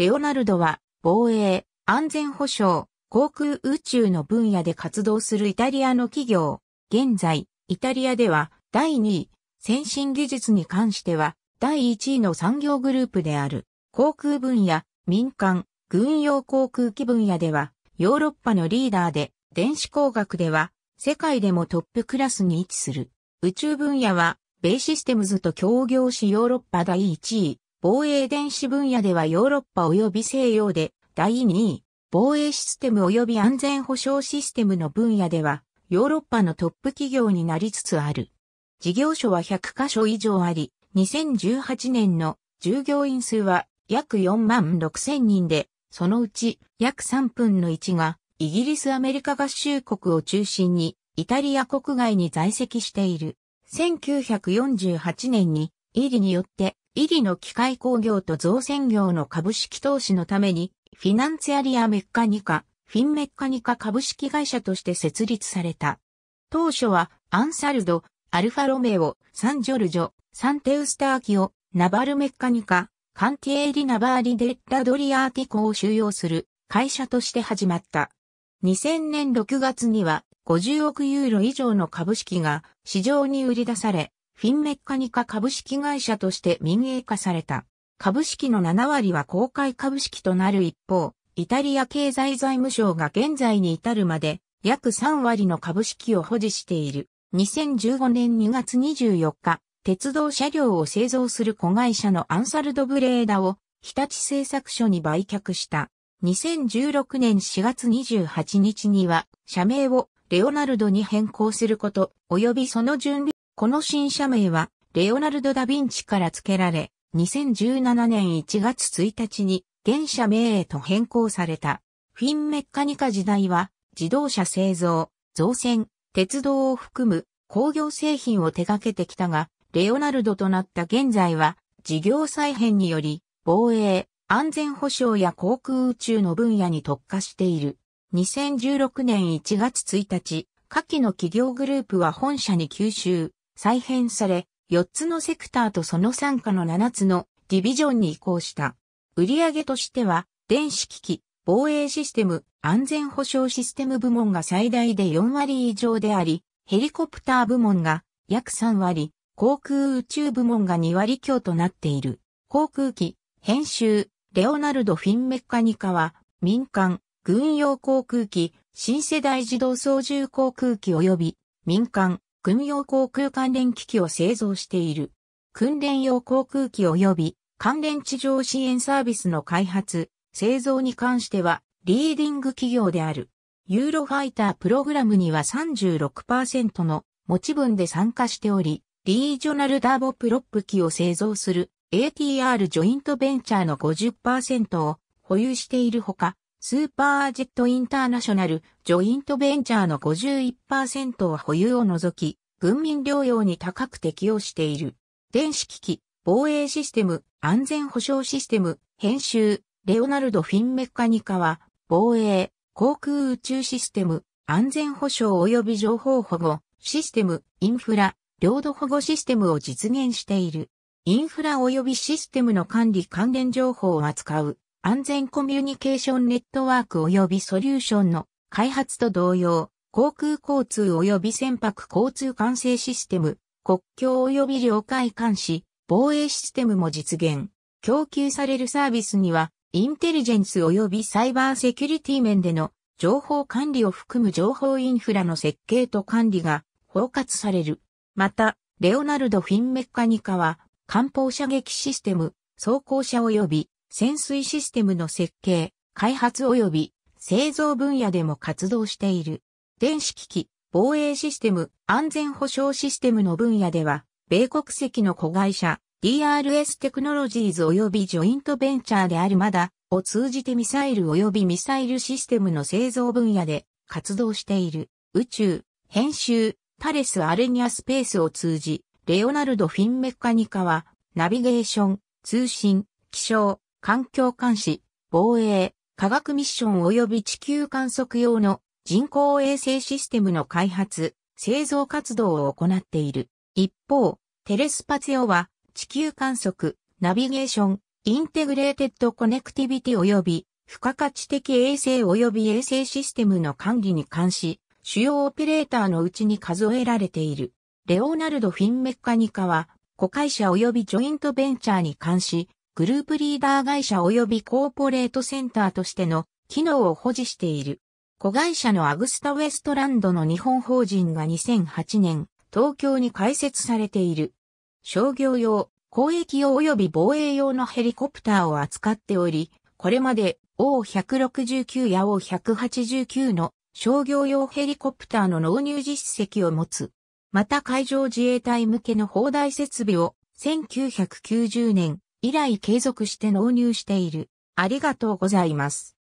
レオナルドは、防衛、安全保障、航空宇宙の分野で活動するイタリアの企業。現在、イタリアでは、第2位、先進技術に関しては、第1位の産業グループである、航空分野、民間、軍用航空機分野では、ヨーロッパのリーダーで、電子工学では、世界でもトップクラスに位置する。宇宙分野は、ベイシステムズと協業しヨーロッパ第1位、防衛電子分野ではヨーロッパ及び西洋で第2位、防衛システム及び安全保障システムの分野では、ヨーロッパのトップ企業になりつつある。事業所は100箇所以上あり、2018年の従業員数は約4万6千人で、そのうち約3分の1がイギリス・アメリカ合衆国を中心にイタリア国外に在籍している。1948年にイリによってイリの機械工業と造船業の株式投資のために、フィナンツアリアメッカニカ、フィンメッカニカ株式会社として設立された。当初は、アンサルド、アルファロメオ、サンジョルジョ、サンテウスターキオ、ナバルメッカニカ、カンティエーリ・ナバーリ・デッラ・ドリアーティコを収容する会社として始まった。2000年6月には50億ユーロ以上の株式が市場に売り出され、フィンメッカニカ株式会社として民営化された。株式の7割は公開株式となる一方、イタリア経済財務省が現在に至るまで約3割の株式を保持している。2015年2月24日、鉄道車両を製造する子会社のアンサルドブレーダを日立製作所に売却した。2016年4月28日には社名をレオナルドに変更すること及びその準備この新社名は、レオナルド・ダ・ヴィンチから付けられ、2017年1月1日に、現社名へと変更された。フィンメッカニカ時代は、自動車製造、造船、鉄道を含む工業製品を手掛けてきたが、レオナルドとなった現在は、事業再編により、防衛、安全保障や航空宇宙の分野に特化している。2016年1月1日、下記の企業グループは本社に吸収、再編され、4つのセクターとその傘下の7つのディビジョンに移行した。売上としては、電子機器、防衛システム、安全保障システム部門が最大で4割以上であり、ヘリコプター部門が約3割、航空宇宙部門が2割強となっている。航空機、編集、レオナルド・フィンメカニカは、民間、軍用航空機、新世代自動操縦航空機及び、民間、軍用航空関連機器を製造している。訓練用航空機及び関連地上支援サービスの開発、製造に関してはリーディング企業である。ユーロファイタープログラムには36%の持ち分で参加しており、リージョナルダーボプロップ機を製造する ATR ジョイントベンチャーの50%を保有しているほか、スーパージェットインターナショナル、ジョイントベンチャーの51%を保有を除き、軍民療養に高く適用している。電子機器、防衛システム、安全保障システム、編集、レオナルド・フィンメカニカは、防衛、航空宇宙システム、安全保障及び情報保護、システム、インフラ、領土保護システムを実現している。インフラ及びシステムの管理関連情報を扱う安全コミュニケーションネットワーク及びソリューションの開発と同様、航空交通及び船舶交通管制システム、国境及び領海監視、防衛システムも実現。供給されるサービスには、インテリジェンス及びサイバーセキュリティ面での情報管理を含む情報インフラの設計と管理が包括される。また、レオナルド・フィンメッカニカは、艦砲射撃システム、装甲車及び潜水システムの設計、開発及び製造分野でも活動している。電子機器、防衛システム、安全保障システムの分野では、米国籍の子会社、DRS テクノロジーズ及びジョイントベンチャーであるまだを通じてミサイル及びミサイルシステムの製造分野で活動している。宇宙、編集、パレス・アレニアスペースを通じ、レオナルド・フィンメカニカは、ナビゲーション、通信、気象、環境監視、防衛、科学ミッション及び地球観測用の人工衛星システムの開発、製造活動を行っている。一方、テレスパツヨは地球観測、ナビゲーション、インテグレーテッドコネクティビティ及び付加価値的衛星及び衛星システムの管理に関し、主要オペレーターのうちに数えられている。レオナルド・フィンメッカニカは、子会社及びジョイントベンチャーに関し、グループリーダー会社及びコーポレートセンターとしての機能を保持している。子会社のアグスタウェストランドの日本法人が2008年、東京に開設されている。商業用、公益用及び防衛用のヘリコプターを扱っており、これまで O169 や O189 の商業用ヘリコプターの納入実績を持つ。また海上自衛隊向けの砲台設備を1990年以来継続して納入している。ありがとうございます。